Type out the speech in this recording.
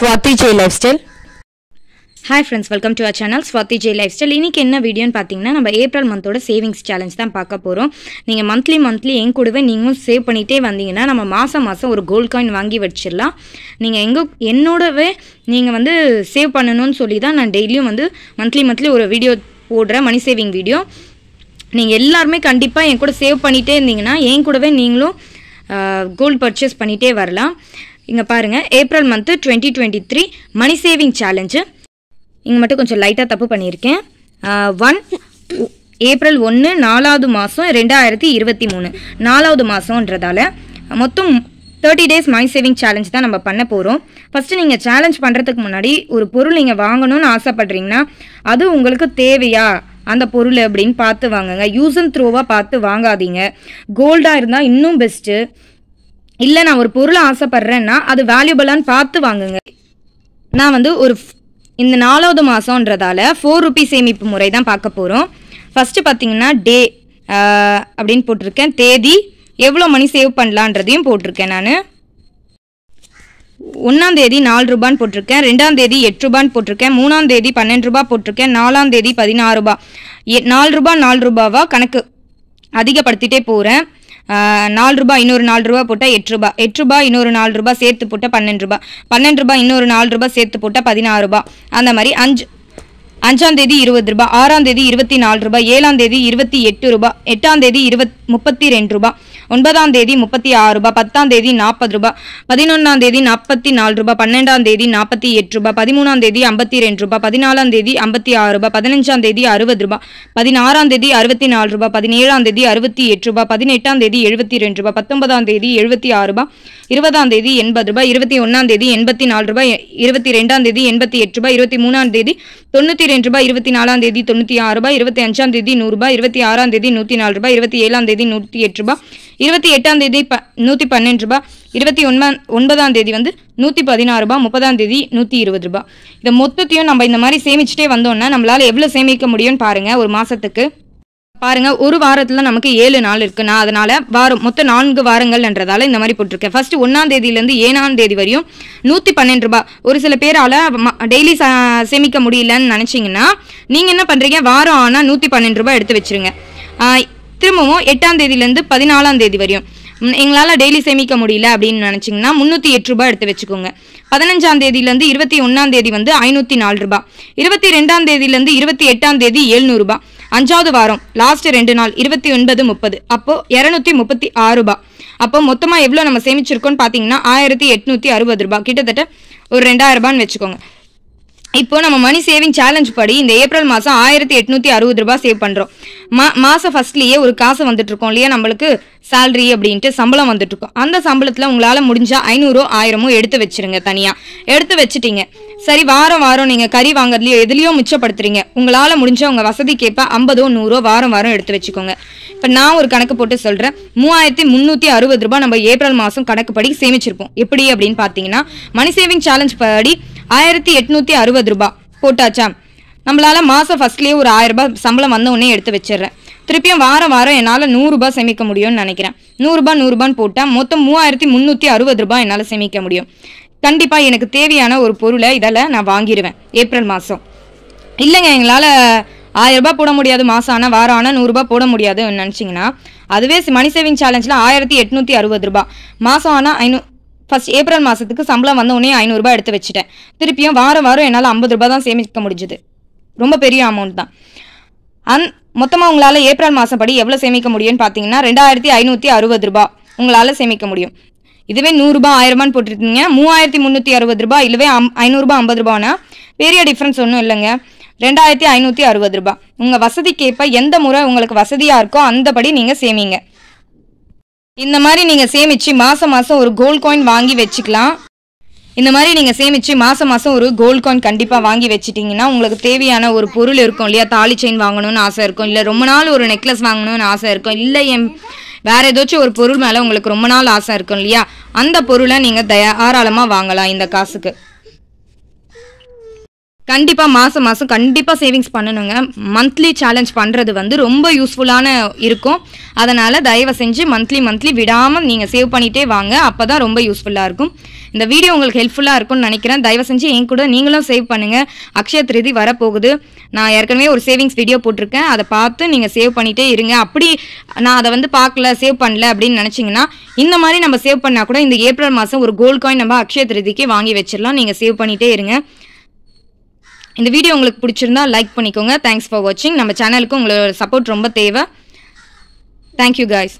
Swathi Jai life style hi friends welcome to our channel Swathi Jai life style இன்றைக்கி என்ன வீடியோன்னு பார்த்தீங்கன்னா நம்ம ஏப்ரல் மந்தோட சேவிங்ஸ் சேலஞ்ச் தான் பார்க்க போகிறோம் நீங்கள் மந்த்லி மந்த்லி என் கூடவே நீங்களும் சேவ் பண்ணிகிட்டே வந்தீங்கன்னா நம்ம மாதம் மாதம் ஒரு கோல்ட் காயின் வாங்கி வச்சிடலாம் நீங்கள் எங்கே என்னோடவே நீங்கள் வந்து சேவ் பண்ணணும்னு சொல்லி தான் நான் டெய்லியும் வந்து மந்த்லி மந்த்லி ஒரு வீடியோ போடுறேன் மணி சேவிங் வீடியோ நீங்கள் எல்லாருமே கண்டிப்பாக என் கூட சேவ் பண்ணிகிட்டே இருந்தீங்கன்னா என் கூடவே நீங்களும் கோல்டு பர்ச்சேஸ் பண்ணிகிட்டே வரலாம் இங்கே பாருங்கள் April month twenty twenty three money saving challenge இங்கே மட்டும் கொஞ்சம் லைட்டாக தப்பு பண்ணியிருக்கேன் ஒன் ஏப்ரல் ஒன்று நாலாவது மாதம் ரெண்டாயிரத்தி இருபத்தி மூணு நாலாவது மாதம்ன்றதால மொத்தம் thirty days money saving challenge தான் நம்ம பண்ண போகிறோம் ஃபஸ்ட்டு நீங்கள் சேலஞ்ச் பண்ணுறதுக்கு முன்னாடி ஒரு பொருள் நீங்கள் வாங்கணும்னு ஆசைப்பட்றீங்கன்னா அது உங்களுக்கு தேவையா அந்த பொருள் அப்படின்னு பார்த்து வாங்குங்க யூஸ் அண்ட் த்ரோவாக பார்த்து வாங்காதீங்க கோல்டாக இருந்தால் இன்னும் பெஸ்ட்டு இல்லை நான் ஒரு பொருளை ஆசைப்பட்றேன்னா அது வேல்யூபிளான்னு பார்த்து வாங்குங்க நான் வந்து ஒரு இந்த நாலாவது மாதம்ன்றதால ஃபோர் ருபி சேமிப்பு முறை தான் பார்க்க போகிறோம் ஃபஸ்ட்டு பார்த்தீங்கன்னா டே அப்படின்னு போட்டிருக்கேன் தேதி எவ்வளோ மணி சேவ் பண்ணலான்றதையும் போட்டிருக்கேன் நான் ஒன்றாம் தேதி நாலு ரூபான்னு போட்டிருக்கேன் ரெண்டாம் தேதி எட்டு ரூபான்னு போட்டிருக்கேன் மூணாம் தேதி பன்னெண்டு ரூபா போட்டிருக்கேன் நாலாம் தேதி பதினாறு ரூபா நாலு ரூபா நாலு ரூபாவாக கணக்கு அதிகப்படுத்திட்டே போகிறேன் நாலு ரூபா இன்னொரு நாலு ரூபா போட்டால் எட்டு ரூபா எட்டு ரூபா இன்னொரு நாலு ரூபா சேர்த்து போட்டால் பன்னெண்டு ரூபா பன்னெண்டு ரூபா இன்னொரு நாலு ரூபா சேர்த்து போட்டால் பதினாறு ரூபா அந்த மாதிரி அஞ்சு அஞ்சாம் தேதி இருபது ரூபா ஆறாம் தேதி இருபத்தி நாலு ரூபாய் ஏழாம் தேதி இருபத்தி எட்டு ரூபாய் எட்டாம் தேதி இருபத் முப்பத்தி ரெண்டு ரூபா ஒன்பதாம் தேதி முப்பத்தி ஆறு ரூபாய் பத்தாம் தேதி நாற்பது ரூபாய் பதினொன்றாம் தேதி நாற்பத்தி நாலு ரூபாய் பன்னெண்டாம் தேதி நாற்பத்தி எட்டு ரூபாய் பதிமூணாம் தேதி ஐம்பத்தி ரெண்டு ரூபாய் பதினாலாம் தேதி ஐம்பத்தி ஆறு ரூபாய் பதினஞ்சாம் தேதி அறுபது ரூபாய் பதினாறாம் தேதி அறுபத்தி நாலு ரூபாய் பதினேழாம் தேதி அறுபத்தி எட்டு ரூபாய் பதினெட்டாம் தேதி எழுபத்தி ரெண்டு ரூபாய் பத்தொன்பதாம் தேதி எழுபத்தி ஆறு ரூபாய் இருபதாம் தேதி எண்பது ரூபாய் இருபத்தி ஒன்றாம் தேதி எண்பத்தி நாலு ரூபாய் இருபத்தி ரெண்டாம் தேதி எண்பத்தி எட்டு ரூபாய் இருபத்தி மூணாம் தேதி தொண்ணூற்றி ரெண்டு ரூபாய் இருபத்தி நாலாம் தேதி தொண்ணூற்றி ஆறு ரூபாய் இருபத்தி அஞ்சாம் தேதி நூறுரூபா இருபத்தி ஆறாம் தேதி நூற்றி நாலு ரூபாய் இருபத்தி ஏழாம் தேதி நூற்றி எட்டு ரூபாய் இருபத்தி எட்டாம் தேதி ப நூற்றி பன்னெண்டு ரூபாய் இருபத்தி ஒன்பா ஒன்பதாம் தேதி வந்து நூற்றி பதினாறு ரூபாய் முப்பதாம் தேதி நூற்றி இருபது ரூபாய் இதை மொத்தத்தையும் நம்ம இந்த மாதிரி சேமிச்சுட்டே வந்தோம்னா நம்மளால் எவ்வளோ சேமிக்க முடியும்னு பாருங்கள் ஒரு மாதத்துக்கு பாருங்கள் ஒரு வாரத்தில் நமக்கு ஏழு நாள் இருக்குது நான் அதனால் வாரம் மொத்தம் நான்கு வாரங்கள்ன்றதால இந்த மாதிரி போட்டிருக்கேன் ஃபஸ்ட்டு ஒன்றாம் தேதியிலேருந்து ஏழாம் தேதி வரையும் நூற்றி பன்னெண்டு ரூபா ஒரு சில பேரால் டெய்லி சேமிக்க முடியலன்னு நினச்சிங்கன்னா நீங்கள் என்ன பண்ணுறீங்க வாரம் ஆனால் நூற்றி பன்னெண்டு ரூபா எடுத்து வச்சுருங்க திரும்பவும் எட்டாம் தேதியிலேருந்து பதினாலாம் தேதி வரையும் எங்களால் டெய்லி சேமிக்க முடியல அப்படின்னு நினச்சிங்கன்னா முந்நூற்றி எட்டு ரூபாய் எடுத்து வச்சுக்கோங்க பதினஞ்சாம் தேதியிலேருந்து இருபத்தி ஒன்றாம் தேதி வந்து ஐநூற்றி நாலு ரூபா இருபத்தி ரெண்டாம் தேதியிலேருந்து இருபத்தி எட்டாம் தேதி எழுநூறுபா அஞ்சாவது வாரம் லாஸ்ட் ரெண்டு நாள் இருபத்தி ஒன்பது முப்பது அப்போ இரநூத்தி முப்பத்தி ஆறு ரூபாய் அப்போ மொத்தமாக எவ்வளோ நம்ம சேமிச்சிருக்கோம்னு பார்த்தீங்கன்னா ஆயிரத்தி எட்நூற்றி அறுபது ரூபாய் கிட்டத்தட்ட ஒரு ரெண்டாயிரம் ரூபான்னு வச்சுக்கோங்க இப்போ நம்ம மணி சேவிங் சேலஞ்ச் படி இந்த ஏப்ரல் மாதம் ஆயிரத்தி எட்நூற்றி அறுபது ரூபாய் சேவ் பண்ணுறோம் மா மாதம் ஃபஸ்ட்லேயே ஒரு காசு வந்துட்டு இருக்கோம் இல்லையா நம்மளுக்கு சேல்ரி அப்படின்ட்டு சம்பளம் இருக்கோம் அந்த சம்பளத்தில் உங்களால் முடிஞ்சால் ஐநூறு ஆயிரமோ எடுத்து வச்சுருங்க தனியாக எடுத்து வச்சுட்டீங்க சரி வாரம் வாரம் நீங்கள் கறி வாங்குறதுலையோ எதுலேயோ மிச்சப்படுத்துறீங்க உங்களால் முடிஞ்ச உங்கள் வசதி கேட்பா ஐம்பதோ நூறோ வாரம் வாரம் எடுத்து வச்சுக்கோங்க இப்போ நான் ஒரு கணக்கு போட்டு சொல்கிறேன் மூவாயிரத்தி முந்நூற்றி அறுபது ரூபாய் நம்ம ஏப்ரல் மாதம் கணக்குப்படி சேமிச்சிருப்போம் எப்படி அப்படின்னு பார்த்தீங்கன்னா மணி சேவிங் சேலஞ்ச் படி ஆயிரத்தி எட்நூற்றி அறுபது ரூபா போட்டாச்சா நம்மளால் மாதம் ஃபஸ்ட்லேயே ஒரு ஆயிரரூபா சம்பளம் வந்த உடனே எடுத்து வச்சிடுறேன் திருப்பியும் வாரம் வாரம் என்னால் நூறுரூபா சேமிக்க முடியும்னு நினைக்கிறேன் நூறுரூபா நூறுரூபான்னு போட்டால் மொத்தம் மூவாயிரத்தி முந்நூற்றி அறுபது ரூபாய் என்னால் சேமிக்க முடியும் கண்டிப்பாக எனக்கு தேவையான ஒரு பொருளை இதில் நான் வாங்கிடுவேன் ஏப்ரல் மாதம் இல்லைங்க எங்களால் ஆயிரரூபா போட முடியாது மாதம் ஆனால் வாரம் ஆனால் நூறுரூபா போட முடியாதுன்னு நினச்சிங்கன்னா அதுவே மணி சேவிங் சேலஞ்சில் ஆயிரத்தி எட்நூற்றி அறுபது ரூபா மாதம் ஆனால் ஐநூ ஃபஸ்ட் ஏப்ரல் மாதத்துக்கு சம்பளம் வந்த உடனே ஐநூறுரூபா எடுத்து வச்சுட்டேன் திருப்பியும் வாரம் வாரம் என்னால் ஐம்பது ரூபா தான் சேமிக்க முடிஞ்சுது ரொம்ப பெரிய அமௌண்ட் தான் அந் மொத்தமாக உங்களால் ஏப்ரல் மாதம் படி எவ்வளோ சேமிக்க முடியும்னு பார்த்தீங்கன்னா ரெண்டாயிரத்தி ஐநூற்றி அறுபது ரூபா உங்களால் சேமிக்க முடியும் இதுவே நூறுரூபா ஆயிரரூபான்னு போட்டிருக்கீங்க மூவாயிரத்தி முந்நூற்றி அறுபது ரூபா இல்லவே அம் ஐநூறுரூபா ஐம்பது ரூபானா பெரிய டிஃப்ரென்ஸ் ஒன்றும் இல்லைங்க ரெண்டாயிரத்தி ஐநூற்றி அறுபது ரூபா உங்கள் வசதிக்கேற்ப எந்த முறை உங்களுக்கு வசதியாக இருக்கோ அந்தபடி நீங்கள் சேமிங்க இந்த மாதிரி நீங்கள் சேமிச்சு மாதம் மாதம் ஒரு கோல் காயின் வாங்கி வச்சுக்கலாம் இந்த மாதிரி நீங்கள் சேமிச்சு மாதம் மாதம் ஒரு கோல் காயின் கண்டிப்பாக வாங்கி வச்சிட்டீங்கன்னா உங்களுக்கு தேவையான ஒரு பொருள் இருக்கும் இல்லையா தாலி செயின் வாங்கணும்னு ஆசை இருக்கும் இல்லை ரொம்ப நாள் ஒரு நெக்லஸ் வாங்கணும்னு ஆசை இருக்கும் இல்லை என் வேறு ஏதாச்சும் ஒரு பொருள் மேலே உங்களுக்கு ரொம்ப நாள் ஆசை இருக்கும் இல்லையா அந்த பொருளை நீங்கள் தயாராளமாக வாங்கலாம் இந்த காசுக்கு கண்டிப்பாக மாதம் மாதம் கண்டிப்பாக சேவிங்ஸ் பண்ணணுங்க மந்த்லி சேலஞ்ச் பண்ணுறது வந்து ரொம்ப யூஸ்ஃபுல்லான இருக்கும் அதனால் தயவு செஞ்சு மந்த்லி மந்த்லி விடாமல் நீங்கள் சேவ் பண்ணிகிட்டே வாங்க அப்போ தான் ரொம்ப யூஸ்ஃபுல்லாக இருக்கும் இந்த வீடியோ உங்களுக்கு ஹெல்ப்ஃபுல்லாக இருக்கும்னு நினைக்கிறேன் தயவு செஞ்சு என் கூட நீங்களும் சேவ் பண்ணுங்கள் அக்ஷய திருதி வரப்போகுது நான் ஏற்கனவே ஒரு சேவிங்ஸ் வீடியோ போட்டிருக்கேன் அதை பார்த்து நீங்கள் சேவ் பண்ணிகிட்டே இருங்க அப்படி நான் அதை வந்து பார்க்கல சேவ் பண்ணல அப்படின்னு நினச்சிங்கன்னா இந்த மாதிரி நம்ம சேவ் பண்ணால் கூட இந்த ஏப்ரல் மாதம் ஒரு கோல்டு காயின் நம்ம அக்ஷய திருதிக்கு வாங்கி வச்சிடலாம் நீங்கள் சேவ் பண்ணிகிட்டே இருங்க இந்த வீடியோ உங்களுக்கு பிடிச்சிருந்தா லைக் பண்ணிக்கோங்க தேங்க்ஸ் ஃபார் வாட்சிங் நம்ம சேனலுக்கு உங்களோட சப்போர்ட் ரொம்ப தேவை தேங்க்யூ காய்ஸ்